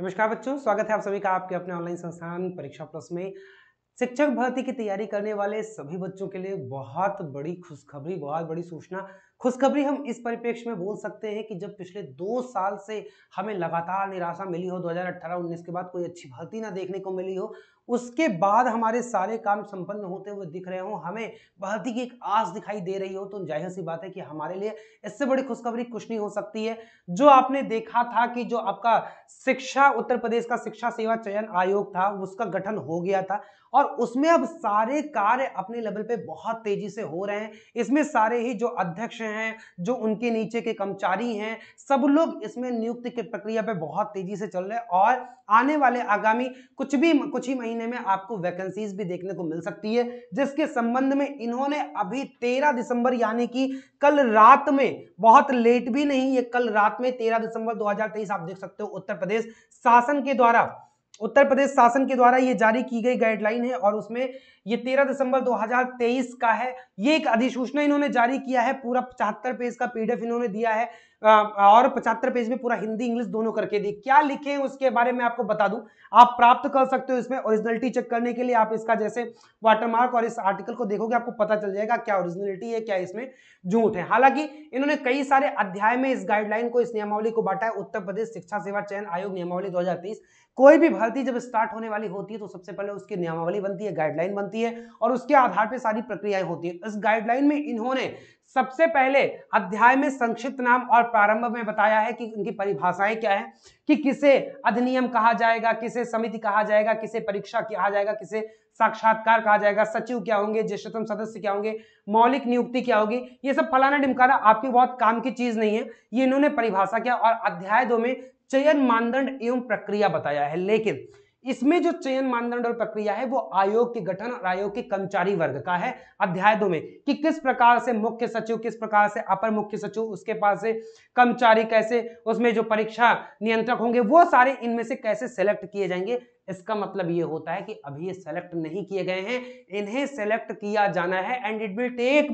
नमस्कार बच्चों स्वागत है आप सभी का आपके अपने ऑनलाइन संस्थान परीक्षा प्लस में शिक्षक भर्ती की तैयारी करने वाले सभी बच्चों के लिए बहुत बड़ी खुशखबरी बहुत बड़ी सूचना खुशखबरी हम इस परिप्रेक्ष्य में बोल सकते हैं कि जब पिछले दो साल से हमें लगातार निराशा मिली हो 2018-19 के बाद कोई अच्छी भर्ती ना देखने को मिली हो उसके बाद हमारे सारे काम संपन्न होते हुए दिख रहे हो हमें भर्ती की एक आस दिखाई दे रही हो तो जाहिर सी बात है कि हमारे लिए इससे बड़ी खुशखबरी कुछ नहीं हो सकती है जो आपने देखा था कि जो आपका शिक्षा उत्तर प्रदेश का शिक्षा सेवा चयन आयोग था उसका गठन हो गया था और उसमें अब सारे कार्य अपने लेवल पे बहुत तेजी से हो रहे हैं इसमें सारे ही जो अध्यक्ष हैं हैं जो उनके नीचे के कर्मचारी हैं सब लोग इसमें नियुक्ति की प्रक्रिया पे बहुत तेजी से चल रहे हैं और आने वाले आगामी कुछ भी कुछ ही महीने में आपको वैकेंसीज भी देखने को मिल सकती है जिसके संबंध में इन्होंने अभी तेरह दिसंबर यानी कि कल रात में बहुत लेट भी नहीं ये कल रात में तेरह दिसंबर दो आप देख सकते हो उत्तर प्रदेश शासन के द्वारा उत्तर प्रदेश शासन के द्वारा ये जारी की गई गाइडलाइन है और उसमें ये तेरह दिसंबर 2023 का है ये एक अधिसूचना इन्होंने जारी किया है पूरा पचहत्तर पेज का पीडीएफ इन्होंने दिया है और पचहत्तर पेज में पूरा हिंदी इंग्लिश दोनों करके दी क्या लिखे हैं उसके बारे में आपको बता दूं आप प्राप्त कर सकते हो इसमें ओरिजिनलिटी चेक करने के लिए आप इसका जैसे वाटरमार्क और इस आर्टिकल को देखोगे आपको पता चल जाएगा क्या ओरिजिनलिटी है क्या इसमें झूठ है हालांकि इन्होंने कई सारे अध्याय में इस गाइडलाइन को इस नियमावली को बांटा है उत्तर प्रदेश शिक्षा सेवा चयन आयोग नियमावली दो कोई भी भर्ती जब स्टार्ट होने वाली होती है तो सबसे पहले उसकी नियमावली बनती है गाइडलाइन बनती है और उसके आधार पर सारी प्रक्रियाएं होती है इस गाइडलाइन में इन्होंने सबसे पहले अध्याय में संक्षिप्त नाम और प्रारंभ में बताया है कि उनकी परिभाषाएं क्या है कि किसे अधिनियम कहा जाएगा किसे समिति कहा जाएगा किसे परीक्षा कहा जाएगा किसे साक्षात्कार कहा जाएगा सचिव क्या होंगे ज्येष्ठतम सदस्य क्या होंगे मौलिक नियुक्ति क्या होगी ये सब फलाना डिमकाना आपकी बहुत काम की चीज नहीं है ये इन्होंने परिभाषा किया और अध्याय दो में चयन मानदंड एवं प्रक्रिया बताया है लेकिन इसमें जो चयन मानदंड और प्रक्रिया है वो आयोग के गठन और आयोग के कर्मचारी वर्ग का है अध्याय दो में कि किस प्रकार से मुख्य सचिव किस प्रकार से अपर मुख्य सचिव उसके पास से कर्मचारी कैसे उसमें जो परीक्षा नियंत्रक होंगे वो सारे इनमें से कैसे सेलेक्ट किए जाएंगे इसका मतलब ये होता है कि अभी ये सेलेक्ट नहीं किए गए हैं इन्हें सेलेक्ट किया जाना है and it will take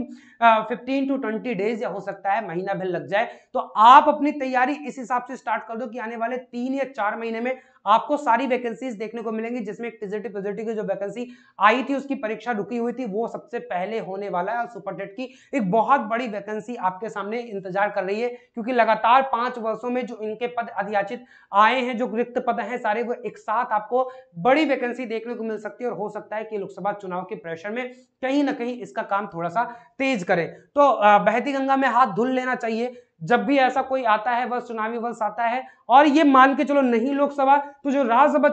fifteen to twenty days या हो सकता है महीना भर लग जाए तो आप अपनी तैयारी इस हिसाब से स्टार्ट कर दो कि आने वाले तीन या चार महीने में आपको सारी वैकेंसीज देखने को मिलेंगी जिसमें टीजीटी पीजीटी की जो वैकेंसी आई थी उसकी परीक्षा रुकी हुई थी वो सबसे पहले होने वाला है सुपरटेट की एक बहुत बड़ी वैकेंसी आपके सामने इंतजार कर रही है क्योंकि लगातार पांच वर्षों में जो इनके पद अधियाचित आए हैं जो रिक्त पद हैं सारे वो एक साथ आपको बड़ी वैकेंसी देखने को मिल सकती है और हो सकता है कि लोकसभा चुनाव के प्रेशर में कहीं ना कहीं इसका काम थोड़ा सा तेज करे तो बहती गंगा में हाथ धुल लेना चाहिए जब भी ऐसा कोई आता है वह चुनावी वंश आता है और ये मान के चलो नहीं लोकसभा तो जो राज्यसभा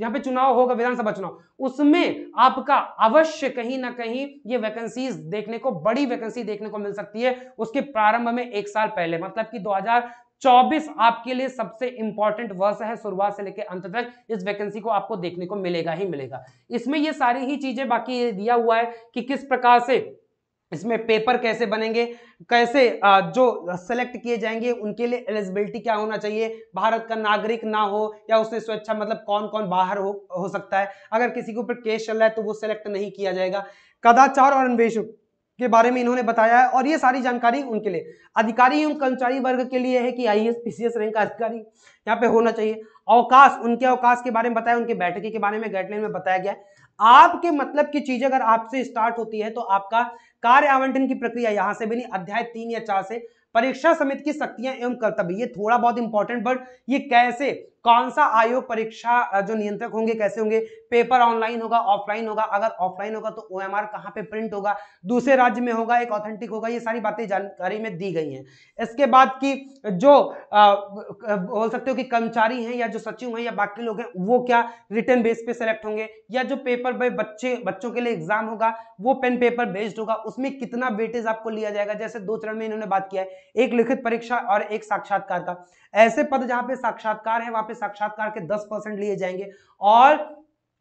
यहाँ पे चुनाव होगा विधानसभा चुनाव उसमें आपका अवश्य कहीं ना कहीं ये वैकेंसीज देखने को बड़ी वैकेंसी देखने को मिल सकती है उसके प्रारंभ में एक साल पहले मतलब कि 2024 आपके लिए सबसे इंपॉर्टेंट वर्ष है शुरुआत से लेकर अंत तक इस वैकेंसी को आपको देखने को मिलेगा ही मिलेगा इसमें यह सारी ही चीजें बाकी दिया हुआ है कि किस प्रकार से इसमें पेपर कैसे बनेंगे कैसे जो सेलेक्ट किए जाएंगे उनके लिए एलिजिबिलिटी क्या होना चाहिए भारत का नागरिक ना हो या उसने स्वेच्छा मतलब कौन कौन बाहर हो हो सकता है अगर किसी के ऊपर केस चल रहा है तो वो सेलेक्ट नहीं किया जाएगा कदाचार और अन्वेषण के बारे में इन्होंने बताया है और ये सारी जानकारी उनके लिए अधिकारी एवं कर्मचारी वर्ग के लिए है कि आई एस पीसीएस रैंक का अधिकारी यहाँ पे होना चाहिए अवकाश उनके अवकाश के बारे में बताया उनके बैठक के बारे में गाइडलाइन में बताया गया है आपके मतलब की चीज अगर आपसे स्टार्ट होती है तो आपका कार्य आवंटन की प्रक्रिया यहां से भी नहीं अध्याय तीन या चार से परीक्षा समिति की शक्तियां एवं कर्तव्य ये थोड़ा बहुत इंपॉर्टेंट बट ये कैसे कौन सा आयोग परीक्षा जो नियंत्रक होंगे कैसे होंगे पेपर ऑनलाइन होगा ऑफलाइन होगा अगर ऑफलाइन होगा तो ओ एम आर कहाँ पे प्रिंट होगा दूसरे राज्य में होगा एक ऑथेंटिक होगा ये सारी बातें जानकारी में दी गई हैं इसके बाद की जो आ, बोल सकते हो कि कर्मचारी हैं या जो सचिव हैं या बाकी लोग हैं वो क्या रिटर्न बेस पे सेलेक्ट होंगे या जो पेपर पे बच्चे बच्चों के लिए एग्जाम होगा वो पेन पेपर बेस्ड होगा उसमें कितना वेटेज आपको लिया जाएगा जैसे दो चरण में इन्होंने बात किया है एक लिखित परीक्षा और एक साक्षात्कार का ऐसे पद जहां पे साक्षात्कार है वहां पे साक्षात्कार के 10 परसेंट लिए जाएंगे और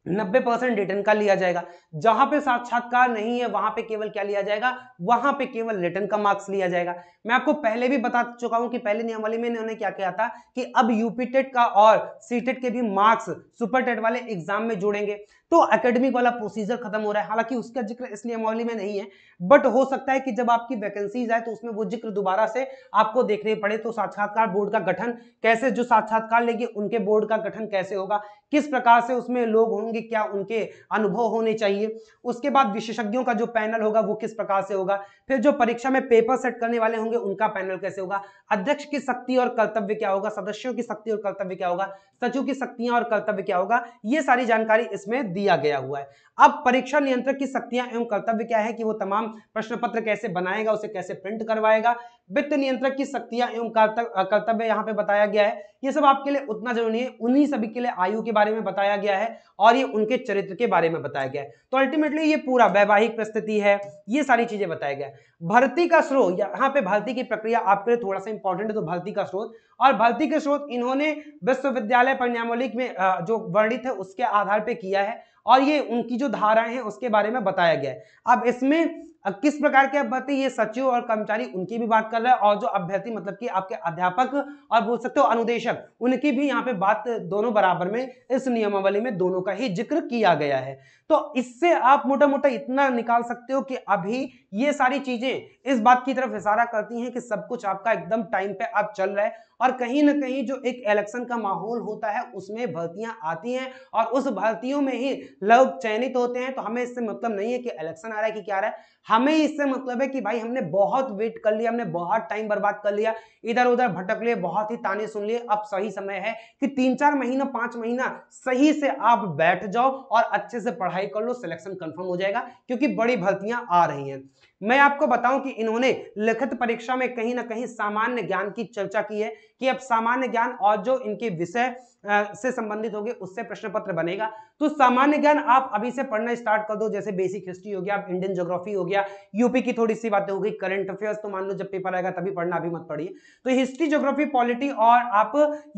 90 परसेंट रिटर्न का लिया जाएगा जहां पे साक्षात्कार नहीं है वहां पे केवल क्या लिया जाएगा वहां पे केवल रिटर्न का मार्क्स लिया जाएगा मैं आपको पहले भी बता चुका हूं कि पहले नियमावली में इन्होंने क्या किया था कि अब यूपीटेट का और सीटेट के भी मार्क्स सुपर टेट वाले एग्जाम में जुड़ेंगे तो अकेडमिक वाला प्रोसीजर खत्म हो रहा है हालांकि उसका जिक्र इसलिए नियमावली में नहीं है बट हो सकता है कि जब आपकी वैकेंसीज आए तो उसमें वो जिक्र दोबारा से आपको देखने पड़े तो साक्षात्कार बोर्ड का गठन कैसे जो साक्षात्कार लेगी उनके बोर्ड का गठन कैसे होगा किस प्रकार से उसमें लोग होंगे क्या उनके अनुभव होने चाहिए उसके बाद विशेषज्ञों का जो पैनल होगा वो किस प्रकार से होगा फिर जो परीक्षा में पेपर सेट करने वाले होंगे उनका पैनल कैसे होगा अध्यक्ष की शक्ति और कर्तव्य क्या होगा सदस्यों की शक्ति और कर्तव्य क्या होगा सचिव की शक्तियां और कर्तव्य क्या होगा ये सारी जानकारी इसमें दी दिया गया हुआ है अब परीक्षा नियंत्रक की शक्तियां एवं कर्तव्य क्या है कि वो तमाम प्रश्न पत्र कैसे बनाएगा उसे कैसे प्रिंट करवाएगा वित्त नियंत्रक की शक्तियां एवं कर्तव्य यहाँ पे बताया गया है ये सब आपके लिए उतना जरूरी है उन्हीं सभी के लिए आयु के बारे में बताया गया है और ये उनके चरित्र के बारे में बताया गया है तो अल्टीमेटली ये पूरा वैवाहिक परिस्थिति है ये सारी चीजें बताया गया भर्ती का स्रोत यहाँ पे भर्ती की प्रक्रिया आपके लिए थोड़ा सा इंपॉर्टेंट है तो भर्ती का स्रोत और भर्ती के स्रोत इन्होंने विश्वविद्यालय परिणामोलिक में जो वर्णित है उसके आधार पर किया है और ये उनकी जो धाराएं हैं उसके बारे में बताया गया है अब इसमें किस प्रकार के अभ्यर्थी ये सचिव और कर्मचारी उनकी भी बात कर रहे हैं और जो अभ्यर्थी मतलब कि आपके अध्यापक और बोल सकते हो अनुदेशक उनकी भी यहाँ पे बात दोनों बराबर में इस नियमावली में दोनों का ही जिक्र किया गया है तो इससे आप मोटा मोटा इतना निकाल सकते हो कि अभी ये सारी चीजें इस बात की तरफ इशारा करती हैं कि सब कुछ आपका एकदम टाइम पे आप चल रहा है और कहीं ना कहीं जो एक इलेक्शन का माहौल होता है उसमें भर्तियां आती हैं और उस भर्तियों में ही लोग चयनित होते हैं तो हमें इससे मतलब नहीं है कि इलेक्शन आ रहा है कि क्या आ रहा है हमें इससे मतलब है कि भाई हमने बहुत वेट कर लिया हमने बहुत टाइम बर्बाद कर लिया इधर उधर भटक लिए बहुत ही ताने सुन लिए अब सही समय है कि तीन चार महीना पांच महीना सही से आप बैठ जाओ और अच्छे से पढ़ाई कर लो सिलेक्शन कन्फर्म हो जाएगा क्योंकि बड़ी भर्तियां आ रही हैं मैं आपको बताऊं कि इन्होंने लिखित परीक्षा में कहीं ना कहीं सामान्य ज्ञान की चर्चा की है कि अब सामान्य ज्ञान और जो इनके विषय से संबंधित होगी उससे प्रश्न पत्र बनेगा तो सामान्य ज्ञान आप अभी से पढ़ना स्टार्ट कर दो जैसे बेसिक हिस्ट्री हो गया आप इंडियन ज्योग्राफी हो गया यूपी की थोड़ी सी बातें हो गई करंट अफेयर्स तो मान लो जब पेपर आएगा तभी पढ़ना अभी मत पढ़िए तो हिस्ट्री ज्योग्राफी पॉलिटी और आप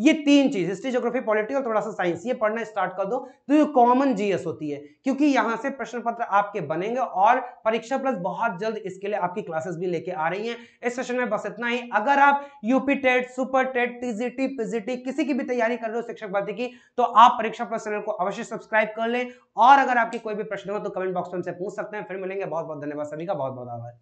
ये तीन चीज हिस्ट्री ज्योग्राफी पॉलिटी और थोड़ा सा साइंस ये पढ़ना स्टार्ट कर दो तो ये कॉमन जीएस होती है क्योंकि यहां से प्रश्न पत्र आपके बनेंगे और परीक्षा प्लस बहुत जल्द इसके लिए आपकी क्लासेस भी लेके आ रही है इस सेशन में बस इतना ही अगर आप UP TET super TET TGT PGT किसी की भी तैयारी कर रहे हो शिक्षक भर्ती की तो आप परीक्षा प्लस चैनल को अवश्य सब्सक्राइब कर लें और अगर आपकी कोई भी प्रश्न हो तो कमेंट बॉक्स में पूछ सकते हैं फिर मिलेंगे बहुत बहुत धन्यवाद सभी का बहुत बहुत आभार